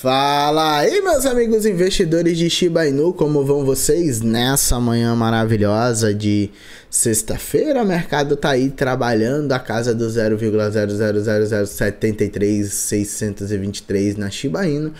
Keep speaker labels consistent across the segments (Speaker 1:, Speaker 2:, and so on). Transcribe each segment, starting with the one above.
Speaker 1: Fala aí, meus amigos investidores de Shiba Inu, como vão vocês nessa manhã maravilhosa de sexta-feira? O mercado tá aí trabalhando a casa do 0,00073,623 na Shiba Inu.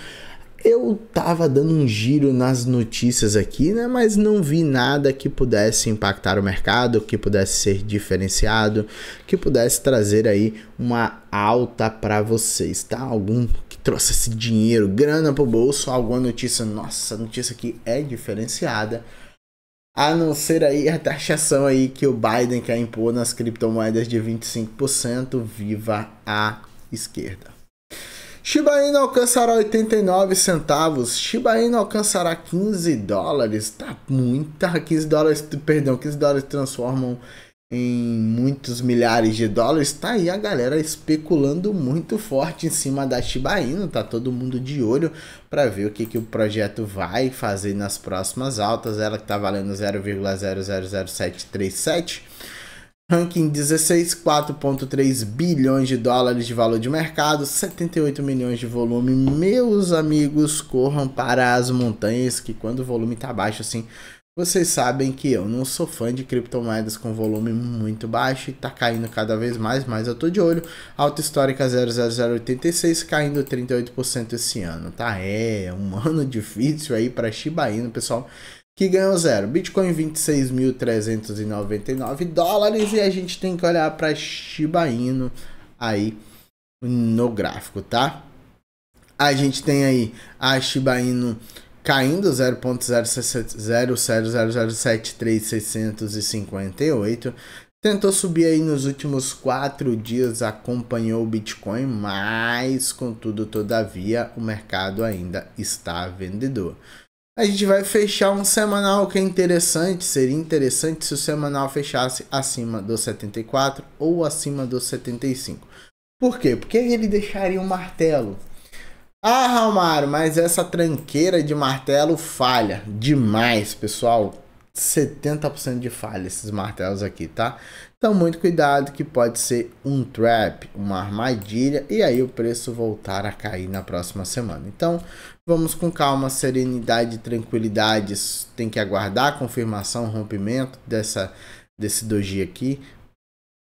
Speaker 1: Eu tava dando um giro nas notícias aqui, né? Mas não vi nada que pudesse impactar o mercado, que pudesse ser diferenciado, que pudesse trazer aí uma alta para vocês, tá? Algum trouxe esse dinheiro, grana pro bolso, alguma notícia, nossa, notícia aqui é diferenciada. A não ser aí a taxação aí que o Biden quer impor nas criptomoedas de 25%, viva a esquerda. Shiba Inu alcançará 89 centavos, Shiba Inu alcançará 15 dólares, tá muita, 15 dólares, perdão, 15 dólares transformam em muitos milhares de dólares, tá aí a galera especulando muito forte em cima da Shiba Inu, tá todo mundo de olho para ver o que, que o projeto vai fazer nas próximas altas, ela que tá valendo 0,000737, ranking 16, 4.3 bilhões de dólares de valor de mercado, 78 milhões de volume, meus amigos, corram para as montanhas que quando o volume tá baixo assim, vocês sabem que eu não sou fã de criptomoedas com volume muito baixo e tá caindo cada vez mais, mas eu tô de olho. Alta histórica 00086 caindo 38% esse ano, tá? É um ano difícil aí para Shiba Inu, pessoal que ganhou zero. Bitcoin 26.399 dólares e a gente tem que olhar para Shiba Inu aí no gráfico, tá? A gente tem aí a Shiba Inu caindo 0.000073658, tentou subir aí nos últimos quatro dias, acompanhou o Bitcoin, mas contudo, todavia, o mercado ainda está vendedor. A gente vai fechar um semanal que é interessante, seria interessante se o semanal fechasse acima dos 74 ou acima dos 75. Por quê? Porque ele deixaria um martelo ah, Ramalho, mas essa tranqueira de martelo falha demais, pessoal. 70% de falha esses martelos aqui, tá? Então muito cuidado que pode ser um trap, uma armadilha e aí o preço voltar a cair na próxima semana. Então vamos com calma, serenidade, tranquilidade, tem que aguardar a confirmação, rompimento dessa desse doji aqui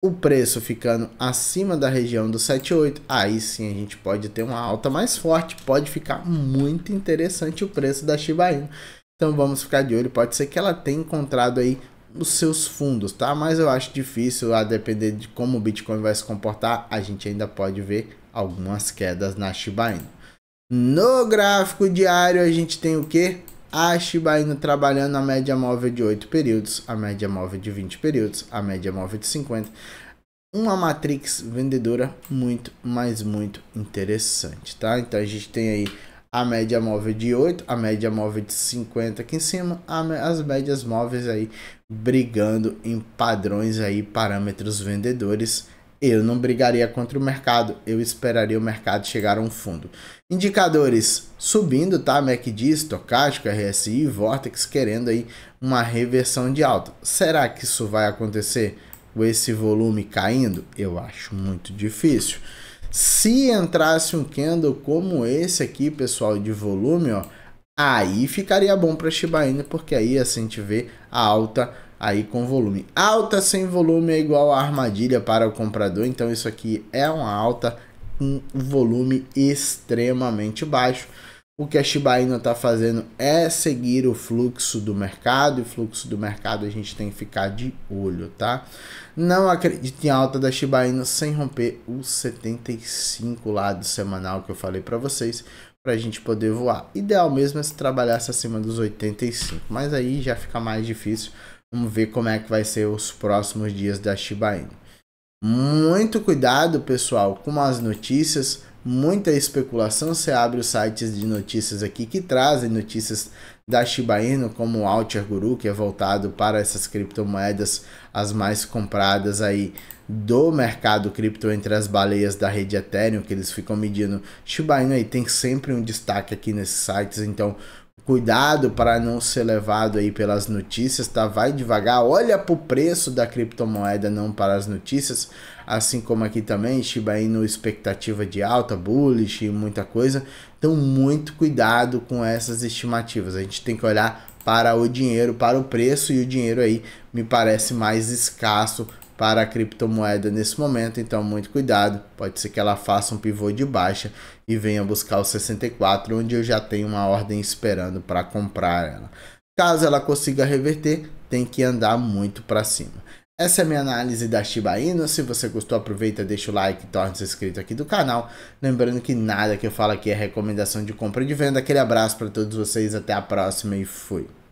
Speaker 1: o preço ficando acima da região do 78, aí sim a gente pode ter uma alta mais forte, pode ficar muito interessante o preço da Shiba Inu. Então vamos ficar de olho, pode ser que ela tenha encontrado aí os seus fundos, tá? Mas eu acho difícil, a depender de como o Bitcoin vai se comportar, a gente ainda pode ver algumas quedas na Shiba Inu. No gráfico diário a gente tem o que? A Shiba Inu trabalhando a média móvel de 8 períodos, a média móvel de 20 períodos, a média móvel de 50. Uma matrix vendedora muito, mas muito interessante, tá? Então a gente tem aí a média móvel de 8, a média móvel de 50 aqui em cima, as médias móveis aí brigando em padrões aí, parâmetros vendedores eu não brigaria contra o mercado, eu esperaria o mercado chegar a um fundo. Indicadores subindo, tá? MACD, estocástico, RSI, Vortex querendo aí uma reversão de alta. Será que isso vai acontecer com esse volume caindo? Eu acho muito difícil. Se entrasse um candle como esse aqui, pessoal, de volume, ó, aí ficaria bom para Shiba Inu, porque aí assim a gente vê a alta aí com volume. Alta sem volume é igual a armadilha para o comprador, então isso aqui é uma alta com um volume extremamente baixo. O que a Shiba Inu está fazendo é seguir o fluxo do mercado, e o fluxo do mercado a gente tem que ficar de olho, tá? Não acredito em alta da Shiba Inu sem romper os 75 lá do semanal que eu falei para vocês, para a gente poder voar. Ideal mesmo é se trabalhasse acima dos 85, mas aí já fica mais difícil Vamos ver como é que vai ser os próximos dias da Shiba Inu. Muito cuidado, pessoal, com as notícias, muita especulação. Você abre os sites de notícias aqui que trazem notícias da Shiba Inu, como o Alter Guru, que é voltado para essas criptomoedas as mais compradas aí do mercado cripto entre as baleias da rede Ethereum, que eles ficam medindo. Shiba Inu aí tem sempre um destaque aqui nesses sites, então Cuidado para não ser levado aí pelas notícias, tá? Vai devagar, olha para o preço da criptomoeda, não para as notícias. Assim como aqui também, Shiba Inu expectativa de alta, bullish e muita coisa. Então muito cuidado com essas estimativas. A gente tem que olhar para o dinheiro, para o preço e o dinheiro aí me parece mais escasso para a criptomoeda nesse momento, então muito cuidado. Pode ser que ela faça um pivô de baixa e venha buscar o 64, onde eu já tenho uma ordem esperando para comprar ela. Caso ela consiga reverter, tem que andar muito para cima. Essa é a minha análise da Shiba Inu. Se você gostou, aproveita, deixa o like, torne-se inscrito aqui do canal. Lembrando que nada que eu falo aqui é recomendação de compra e de venda. Aquele abraço para todos vocês, até a próxima e fui.